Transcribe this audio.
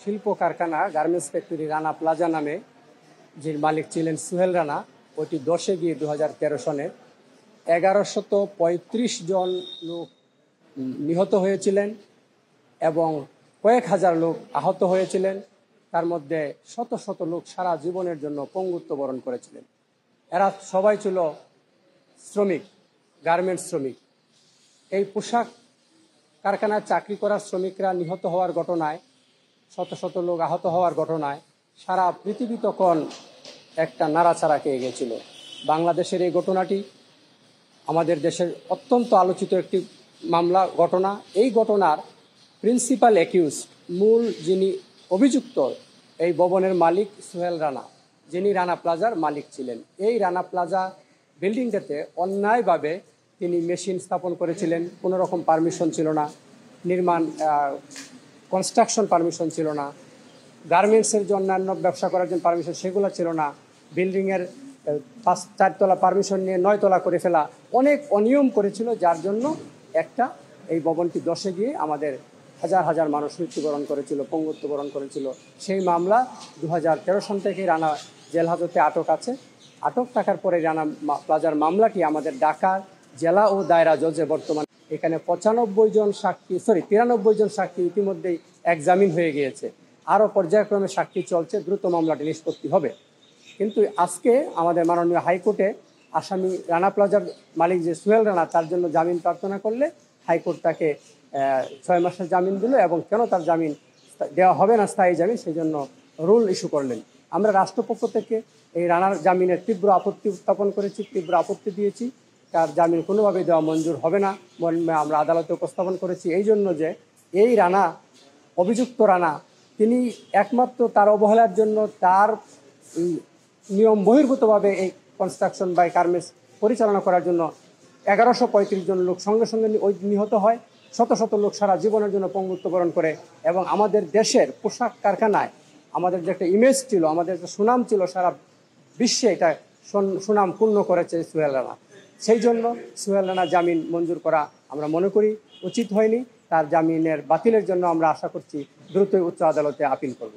শিল্প কারখানা garments factory Rana plaza নামে যিনি মালিক ছিলেন সুহেল রানা ওটি দশে গিয়ে দু হাজার তেরো সনে এগারোশত পঁয়ত্রিশ জন লোক নিহত হয়েছিলেন এবং কয়েক হাজার লোক আহত হয়েছিলেন তার মধ্যে শত শত লোক সারা জীবনের জন্য পঙ্গুত্ব বরণ করেছিলেন এরা সবাই ছিল শ্রমিক গার্মেন্টস শ্রমিক এই পোশাক কারখানায় চাকরি করার শ্রমিকরা নিহত হওয়ার ঘটনায় শত শত লোক আহত হওয়ার ঘটনায় সারা পৃথিবী তখন একটা নাড়াচাড়া পেয়ে গেছিল বাংলাদেশের এই ঘটনাটি আমাদের দেশের অত্যন্ত আলোচিত একটি মামলা ঘটনা এই ঘটনার প্রিন্সিপাল অ্যাকিউজ মূল যিনি অভিযুক্ত এই ভবনের মালিক সোহেল রানা যিনি রানা প্লাজার মালিক ছিলেন এই রানা প্লাজা বিল্ডিংটাতে অন্যায়ভাবে তিনি মেশিন স্থাপন করেছিলেন কোনো রকম পারমিশন ছিল না নির্মাণ কনস্ট্রাকশন পারমিশন ছিল না গার্মেন্টসের যে অন্যান্য ব্যবসা করার জন্য পারমিশন সেগুলো ছিল না বিল্ডিংয়ের পাঁচ চারতলা পারমিশন নিয়ে নয়তলা করে ফেলা অনেক অনিয়ম করেছিল যার জন্য একটা এই ভবনটি দশে গিয়ে আমাদের হাজার হাজার মানুষ মৃত্যুবরণ করেছিল পঙ্গুত্ববরণ করেছিল সেই মামলা দু হাজার তেরো সাল থেকেই রানা জেল হাজতে আটক আছে আটক থাকার পরে রানা প্লাজার মামলাটি আমাদের ডাকার জেলা ও দায়রা জজে বর্তমানে এখানে পঁচানব্বই জন সাক্ষী সরি তিরানব্বই জন সাক্ষী ইতিমধ্যেই একজামিন হয়ে গিয়েছে আরও পর্যায়ক্রমে সাক্ষী চলছে দ্রুত মামলাটি নিষ্পত্তি হবে কিন্তু আজকে আমাদের মাননীয় হাইকোর্টে আসামি রানা প্লাজার মালিক যে সোহেল রানা তার জন্য জামিন প্রার্থনা করলে হাইকোর্ট তাকে ছয় মাসের জামিন দিল এবং কেন তার জামিন দেওয়া হবে না স্থায়ী জামিন সেই জন্য রুল ইস্যু করলেন আমরা রাষ্ট্রপক্ষ থেকে এই রানার জামিনের তীব্র আপত্তি উত্থাপন করেছি তীব্র আপত্তি দিয়েছি তার জামিন কোনোভাবেই দেওয়া মঞ্জুর হবে না আমরা আদালতে উপস্থাপন করেছি এই জন্য যে এই রানা অভিযুক্ত রানা তিনি একমাত্র তার অবহেলার জন্য তার নিয়ম বহির্ভূতভাবে এই কনস্ট্রাকশন বাই কার্মেস পরিচালনা করার জন্য এগারোশো পঁয়ত্রিশ জন লোক সঙ্গে সঙ্গে ওই নিহত হয় শত শত লোক সারা জীবনের জন্য বরণ করে এবং আমাদের দেশের পোশাক কারখানায় আমাদের যে একটা ইমেজ ছিল আমাদের যে সুনাম ছিল সারা বিশ্বে এটা সুনাম পূর্ণ করেছে সুহেল রানা সেই জন্য সুহেল রানার জামিন মঞ্জুর করা আমরা মনে করি উচিত হয়নি তার জামিনের বাতিলের জন্য আমরা আশা করছি দ্রুতই উচ্চ আদালতে আপিল করব